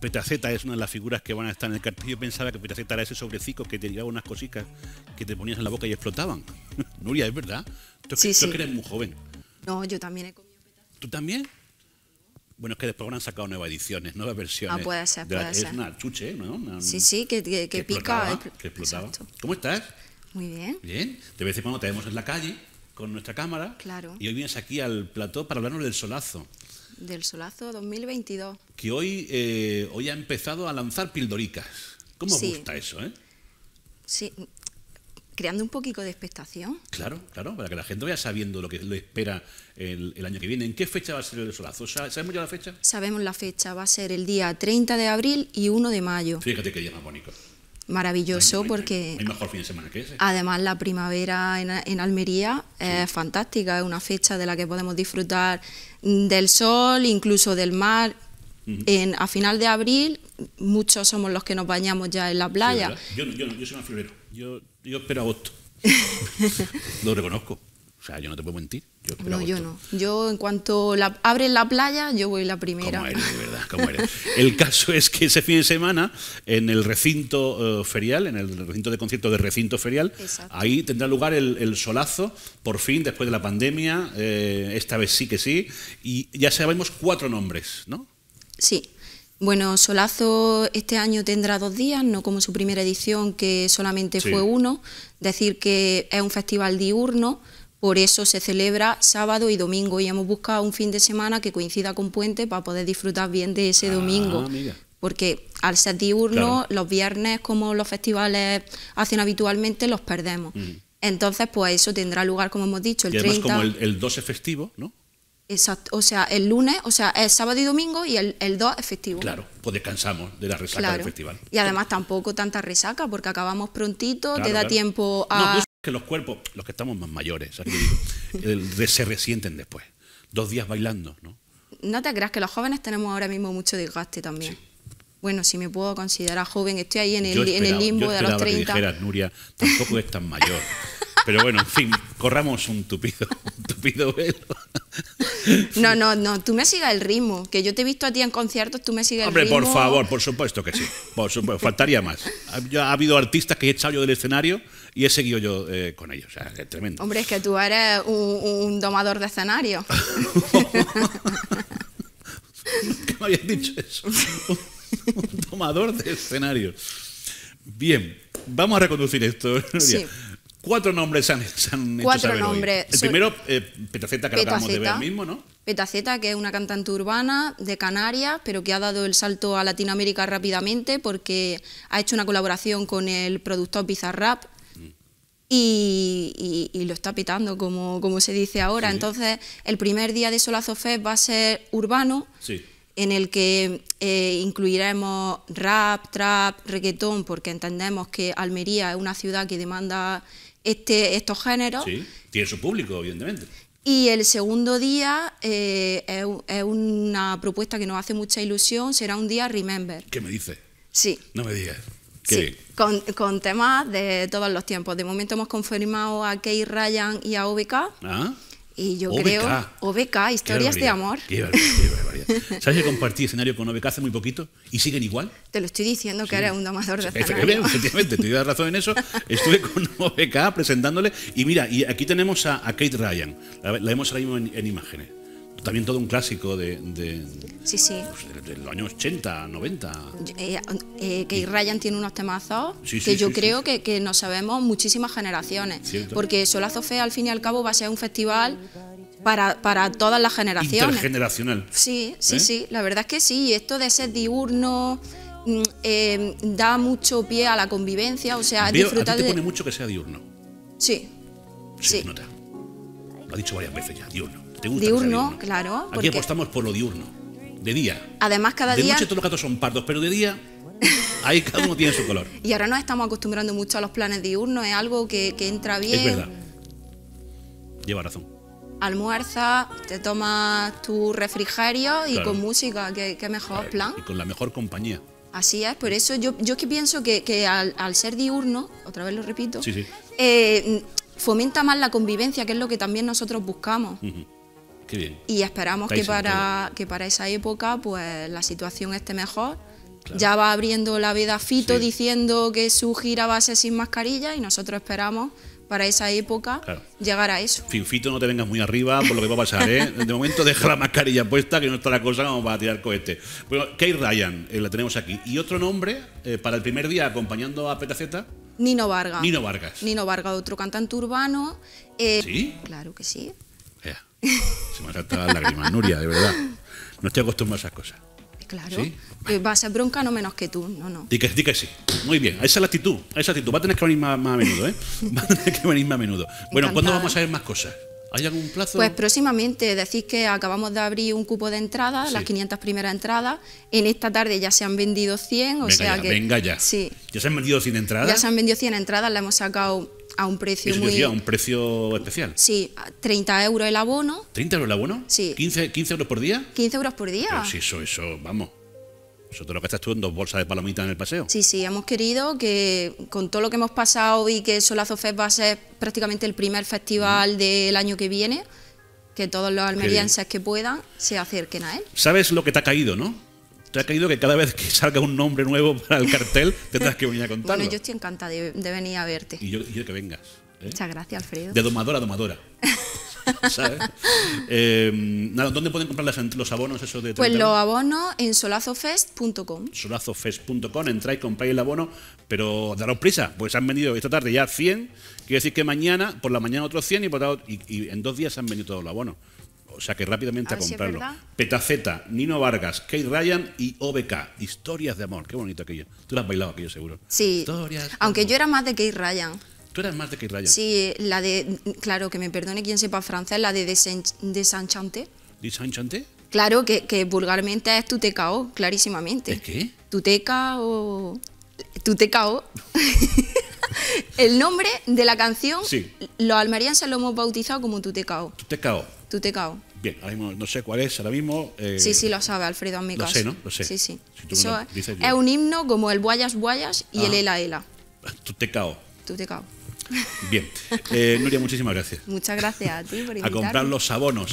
Petaceta es una de las figuras que van a estar en el cartel. Yo pensaba que Petaceta era ese sobrecico que te tiraba unas cositas que te ponías en la boca y explotaban. Nuria, es verdad. Tú, sí, que eres muy joven. No, yo también he comido petaceta. ¿Tú también? Bueno, es que después han sacado nuevas ediciones, nuevas versiones. Ah, puede ser, puede ser. Es una chuche, ¿no? sí, sí, que, pica. Eh, que explotaba. ¿Cómo estás? Muy bien. Bien. De vez en cuando te vemos en la calle con nuestra cámara. Claro. Y hoy vienes aquí al plató para hablarnos del solazo. Del solazo 2022. Que hoy, eh, hoy ha empezado a lanzar pildoricas. ¿Cómo gusta eso, eh? Sí, creando un poquito de expectación. Claro, claro, para que la gente vaya sabiendo lo que le espera el, el año que viene. ¿En qué fecha va a ser el solazo? ¿Sabemos ya la fecha? Sabemos la fecha, va a ser el día 30 de abril y 1 de mayo. Fíjate que día maravilloso porque... mejor fin de semana que Además, la primavera en, en Almería es fantástica, es una fecha de la que podemos disfrutar del sol, incluso del mar. en, a final de abril, muchos somos los que nos bañamos ya en la playa. yo, yo, yo soy más febrero, yo espero agosto. Lo reconozco sea, yo no te puedo mentir. no, yo no. Yo, en cuanto la, abren la playa, yo voy la primera. ¿Cómo eres, de verdad? eres? el caso es que ese fin de semana, en el recinto eh, ferial, en el recinto de concierto de recinto ferial, ahí tendrá lugar el, solazo, por fin, después de la pandemia, eh, esta vez sí que sí, y ya sabemos cuatro nombres, ¿no? Sí. Bueno, Solazo este año tendrá dos días, no como su primera edición, que solamente fue uno. Decir que es un festival diurno, por eso se celebra sábado y domingo y hemos buscado un fin de semana que coincida con puente para poder disfrutar bien de ese ah, domingo. Porque al ser diurno, los viernes, como los festivales hacen habitualmente, los perdemos. Mm. Entonces, pues eso tendrá lugar, como hemos dicho, el y además como el, 2 12 festivo, ¿no? Exacto, o sea, el lunes, o sea, el sábado y domingo y el, 2 efectivo festivo. Claro, pues descansamos de la resaca del festival. Y además tampoco tanta resaca porque acabamos prontito, te da tiempo a los cuerpos, los que estamos más mayores, se resienten después. Dos días bailando, ¿no? No te creas que los jóvenes tenemos ahora mismo mucho desgaste también. Bueno, si me puedo considerar joven, estoy ahí en el, limbo de los 30. Que Nuria, tampoco es tan mayor. Pero bueno, en fin, corramos un tupido, un tupido velo. No, no, no, tú me sigas el ritmo, que yo te he visto a ti en conciertos, tú me sigas el ritmo. Hombre, por favor, por supuesto que sí, por supuesto, faltaría más. Ha, habido artistas que he echado yo del escenario y he seguido yo eh, con ellos, tremendo. Hombre, es que tú eres un, domador de escenario. ¿Qué me habías dicho eso? un domador de escenarios. Bien, vamos a reconducir esto. Sí. Cuatro nombres se han, nombres. El primero, eh, Petaceta, que acabamos de ver mismo, ¿no? Petaceta, que es una cantante urbana de Canarias, pero que ha dado el salto a Latinoamérica rápidamente porque ha hecho una colaboración con el productor Bizarrap, mm. y, lo está pitando, como, como se dice ahora. Entonces, el primer día de Solazo Fest va a ser urbano, en el que eh, incluiremos rap, trap, reggaetón, porque entendemos que Almería es una ciudad que demanda este, estos géneros. Sí, tiene su público, evidentemente. Y el segundo día eh, es, una propuesta que nos hace mucha ilusión, será un día Remember. ¿Qué me dice Sí. No me digas. sí. Con, temas de todos los tiempos. De momento hemos confirmado a Kay Ryan y a OBK. Ah. Y yo creo, OBK, historias de amor. ¿Sabes que compartí escenario con OBK hace muy poquito y siguen igual? Te lo estoy diciendo que era un domador de escenario. Efectivamente, te doy razón en eso. Estuve con OBK presentándole y mira, y aquí tenemos a, Kate Ryan. La, hemos vemos en imágenes también todo un clásico de, los años 80, 90. Eh, que Ryan tiene unos temazos que yo creo que, que, nos sabemos muchísimas generaciones, porque Solazo Fe al fin y al cabo va a ser un festival para, todas las generaciones. Intergeneracional. Sí, sí, ¿Eh? sí, la verdad es que sí, esto de ser diurno... Mm, eh, da mucho pie a la convivencia, o sea, disfrutar a te pone mucho que sea diurno. Sí. sí. Lo ha dicho varias veces ya, diurno. ¿Te gusta diurno, claro. Aquí apostamos por lo diurno. De día. Además, cada día. De noche todos los gatos son pardos, pero de día Ahí cada uno tiene su color. Y ahora nos estamos acostumbrando mucho a los planes diurnos, es algo que, entra bien. Es verdad. Lleva razón. Almuerza, te tomas tu refrigerio y con música, qué, mejor plan. Y con la mejor compañía. Así es, por eso yo, yo que pienso que, al, ser diurno, otra vez lo repito, sí, eh, fomenta más la convivencia, que es lo que también nosotros buscamos. Y esperamos que para, que para esa época pues la situación esté mejor. Ya va abriendo la veda Fito diciendo que su gira va a ser sin mascarilla y nosotros esperamos para esa época llegar a eso. Fito, no te vengas muy arriba por lo que va a pasar, ¿eh? De momento deja la mascarilla puesta, que no está la cosa vamos a tirar cohete. Bueno, Kate Ryan eh, la tenemos aquí. Y otro nombre eh, para el primer día acompañando a Petaceta. Nino Vargas. Nino Vargas. Nino Vargas, otro cantante urbano. Eh, ¿Sí? Claro que sí. se me ha saltado la lágrima, Nuria, de verdad. No estoy acostumbrado a esas cosas. Eh, claro. Eh, va a ser bronca no menos que tú, no, no. que, sí. Muy bien, esa es la actitud, esa actitud. Va a tener que venir más, más a menudo, ¿eh? Va a tener que venir más a menudo. Bueno, ¿cuándo vamos a ver más cosas? ¿Hay algún plazo? Pues próximamente, decís que acabamos de abrir un cupo de entradas, las 500 primeras entradas. En esta tarde ya se han vendido 100, o sea que. Venga ya. Sí. ¿Ya se han vendido 100 entradas? Ya se han vendido 100 entradas, las hemos sacado a un precio muy. a un precio especial. Sí, 30 euros el abono. ¿30 euros el abono? Sí. ¿15, 15 euros por día? 15 euros por día. Pero eso, eso, vamos. Sobre lo que estás tú en dos bolsas de palomitas en el paseo. Sí, sí, hemos querido que con todo lo que hemos pasado y que Solazo Fest va a ser prácticamente el primer festival del año que viene, que todos los almerienses que puedan se acerquen a él. Sabes lo que te ha caído, ¿no? Te ha caído que cada vez que salga un nombre nuevo para el cartel tendrás que venir a contarlo. bueno, yo estoy encantada de, venir a verte. Y yo, que vengas. ¿eh? Muchas gracias, Alfredo. De domadora a domadora. Eh, ¿dónde pueden comprar los abonos eso de Pues los abonos en solazofest.com. Solazofest.com, entráis, compráis el abono, pero daros prisa, pues han venido esta tarde ya 100, Quiero decir que mañana, por la mañana otros 100 y, y, en dos días han venido todos los abonos. O sea que rápidamente a, comprarlo. Petaceta, Nino Vargas, Kate Ryan y OBK. Historias de amor. Qué bonito aquello. Tú lo has bailado aquello seguro. Sí. Aunque yo era más de Kate Ryan más de Sí, la de, claro, que me perdone quien sepa francés, la de Desenchanté. ¿Desenchanté? Claro, que, vulgarmente es tutecao, clarísimamente. ¿Es qué? Tutecao. Tutecao. El nombre de la canción, sí. los se lo hemos bautizado como Tutecao. Tutecao. Tutecao. Bien, ahora mismo no sé cuál es, ahora mismo... Eh, sí, sí, lo sabe Alfredo en mi Lo sé, ¿no? sé. Sí, sí. Eso es, un himno como el Guayas Guayas y el ah. Ela Ela. Tutecao. Tutecao. Bien. Eh, Nuria, muchísimas gracias. Muchas gracias a ti por invitarme. A comprar los sabonos.